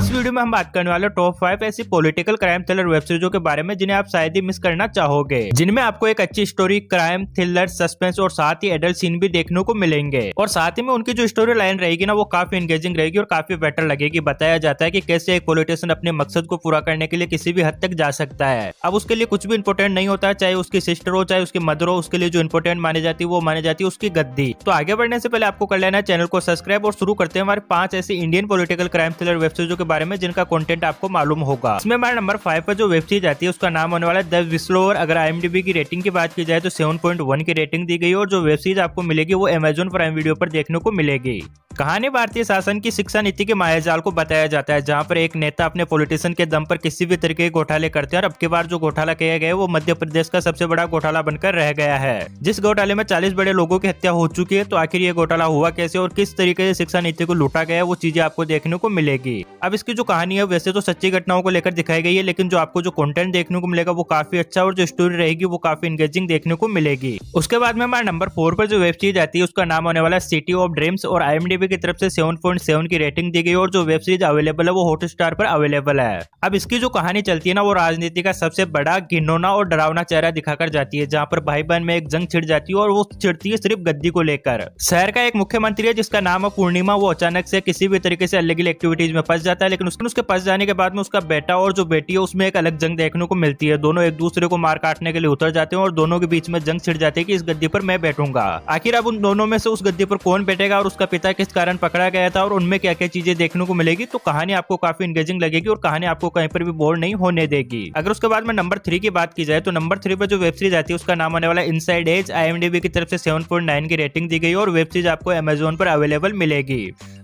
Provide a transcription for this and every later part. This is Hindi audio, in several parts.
इस वीडियो में हम बात करने वाले टॉप फाइव ऐसी पॉलिटिकल क्राइम थ्रिलर वेब सीरीजों के बारे में जिन्हें आप शायद ही मिस करना चाहोगे जिनमें आपको एक अच्छी स्टोरी क्राइम थ्रिलर सस्पेंस और साथ ही एडल्ट सीन भी देखने को मिलेंगे और साथ ही में उनकी जो स्टोरी लाइन रहेगी ना वो काफी एंगेजिंग रहेगी और काफी बेटर लगेगी बताया जाता है की कैसे एक पॉलिटिशियन अपने मकसद को पूरा करने के लिए किसी भी हद तक जा सकता है अब उसके लिए कुछ भी इम्पोर्टेंट नहीं होता है चाहे उसकी सिस्टर हो चाहे उसकी मदर हो उसके लिए जो इम्पोर्टेंट मानी जाती है वो मानी जाती है उसकी गद्दी तो आगे बढ़ने से पहले आपको कर लेना है चैनल को सब्सक्राइब और शुरू करते हैं हमारे पांच ऐसे Indian political crime thriller web सीरीजों के बारे में जिनका कंटेंट आपको मालूम होगा इसमें हमारे नंबर फाइव पर जो वेब सीरीज आती है उसका नाम होने वाला है द और अगर आई की रेटिंग की बात की जाए तो सेवन की रेटिंग दी गई और जो वेब सीरीज आपको मिलेगी वो एमेजोन प्राइम वीडियो पर देखने को मिलेगी कहानी भारतीय शासन की शिक्षा नीति के मायाजाल को बताया जाता है जहाँ पर एक नेता अपने पॉलिटिशियन के दम पर किसी भी तरीके के घोटाले करते हैं और अब की बार जो घोटाला किया गया वो मध्य प्रदेश का सबसे बड़ा घोटाला बनकर रह गया है जिस घोटाले में चालीस बड़े लोगों की हत्या हो चुकी है तो आखिर ये घोटाला हुआ कैसे और किस तरीके से शिक्षा नीति को लूटा गया वो चीजें आपको देखने को मिलेगी अब इसकी जो कहानी है वैसे तो सच्ची घटनाओं को लेकर दिखाई गई है लेकिन जो आपको जो कंटेंट देखने को मिलेगा वो काफी अच्छा और जो स्टोरी रहेगी वो काफी इंगेजिंग देखने को मिलेगी उसके बाद में हमारे नंबर फोर पर जो वेब सीरीज आती है उसका नाम होने वाला सिटी ऑफ ड्रीम्स और आई की तरफ से सेवन पॉइंट सेवन की रेटिंग दी गई और जो वेब सीरीज अवेलेबल है वो हॉटस्टार पर अवेलेबल है अब इसकी जो कहानी चलती है ना वो राजनीति का सबसे बड़ा घिनौना और डरावना चेहरा दिखाकर जाती है जहाँ पर भाई बहन में एक जंग छिड़ जाती है और वो छिड़ती है सिर्फ गद्दी को लेकर शहर का एक मुख्यमंत्री है जिसका नाम है पूर्णिमा वो अचानक से किसी भी तरीके से अलग एक्टिविटीज में फंस जाता है लेकिन उसके उसके फंस जाने के बाद में उसका बेटा और जो बेटी है उसमें एक अलग जंग देखने को मिलती है दोनों एक दूसरे को मार काटने के लिए उतर जाते हैं और दोनों के बीच में जंग छिड़ जाती है की इस गद्दी पर मैं बैठूंगा आखिर अब उन दोनों में से उस गद्दी पर कौन बैठेगा और उसका पिता किस किस कारण पकड़ा गया था और उनमें क्या क्या चीजें देखने को मिलेगी तो कहानी आपको काफी इंगेजिंग लगेगी और कहानी आपको कहीं पर भी बोर नहीं होने देगी अगर उसके बाद में नंबर थ्री की बात की जाए तो नंबर थ्री पर जो वेब सीरीज आती है उसका नाम आने वाला साइड एज आई की तरफ से सेवन की रेटिंग दी गई और वेब सीरीज आपको अमेजोन पर अवेलेबल मिलेगी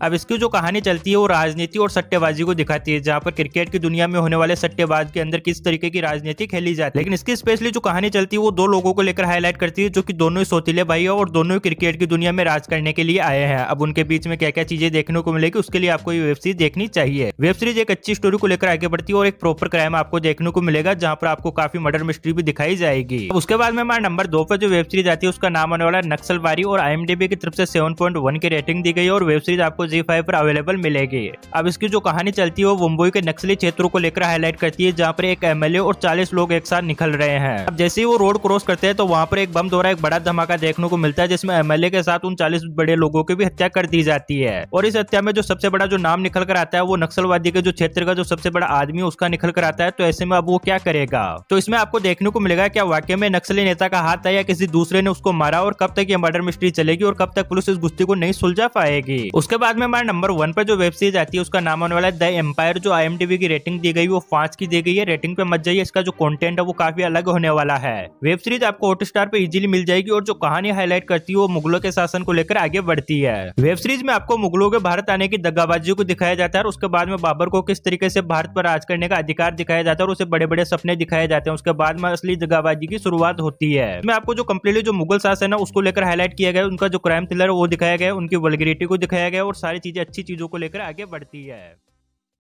अब इसकी जो कहानी चलती है वो राजनीति और सट्टेबाजी को दिखाती है जहाँ पर क्रिकेट की दुनिया में होने वाले सट्टेबाज के अंदर किस तरीके की राजनीति खेली जाती है लेकिन इसकी स्पेशली जो कहानी चलती है वो दो लोगों को लेकर हाईलाइट करती है जो की दोनों ही सोतीले भाई है और दोनों ही क्रिकेट की दुनिया में राज करने के लिए आए हैं अब उनके बीच बीच में क्या क्या चीजें देखने को मिलेगी उसके लिए आपको ये वेब सीरीज देखनी चाहिए वेब सीरीज एक अच्छी स्टोरी को लेकर आगे बढ़ती है और एक प्रॉपर क्राइम आपको देखने को मिलेगा जहाँ पर आपको काफी मर्डर मिस्ट्री भी दिखाई जाएगी उसके बाद में हमारे नंबर दो पर जो वेब सीरीज आती है उसका नाम आने वाला नक्सलवारी और आई की तरफ से सेवन की रेटिंग दी गई और वेब सीरीज आपको जी फाइव पर अवेलेबल मिलेगी अब इसकी जो कहानी चलती है वो मुंबई के नक्सली क्षेत्रों को लेकर हाईलाइट करती है जहाँ पर एक एमएलए और चालीस लोग एक साथ निकल रहे हैं अब जैसे ही वो रोड क्रॉस करते हैं तो वहाँ पर एक बम द्वारा एक बड़ा धमाका देखने को मिलता है जिसमें एमएलए के साथ उन चालीस बड़े लोगों की भी हत्या कर दी जाती है और इस हत्या में जो सबसे बड़ा जो नाम निकल कर आता है वो नक्सलवादी के जो क्षेत्र का जो सबसे बड़ा आदमी है उसका निकल कर आता है तो ऐसे में अब वो क्या करेगा तो इसमें आपको देखने को मिलेगा क्या वाक्य में नक्सली नेता का हाथ है या किसी दूसरे ने उसको मारा और कब तक ये मर्डर मिस्ट्री चलेगी और कब तक पुलिस इस गुस्ती को नहीं सुलझा पाएगी उसके बाद में हमारे नंबर वन पर जो वेब सीरीज आती है उसका नाम होने वाला है द एम्पायर जो आई की रेटिंग दी गई वो पांच की दी गई है रेटिंग पे मत जाइए इसका जो कंटेंट है वो काफी अलग होने वाला है वेब सीरीज आपको हॉटस्टार पर इजीली मिल जाएगी और जो कहानी हाईलाइट करती है वो मुगलों के शासन को लेकर आगे बढ़ती है वेब सीरीज सीरीज में आपको मुगलों के भारत आने की दगाबाजी को दिखाया जाता है और उसके बाद में बाबर को किस तरीके से भारत पर राज करने का अधिकार दिखाया जाता है और उसे बड़े बड़े सपने दिखाए जाते हैं उसके बाद में असली दगाबाजी की शुरुआत होती है मैं आपको जो कम्प्लीटली जो मुगल शासन है उसको लेकर हाईलाइट किया गया उनका जो क्राइम थ्रिलर वो दिखाया गया उनकी वलग्रिटी को दिखाया गया और सारी चीजें अच्छी चीजों को लेकर आगे बढ़ती है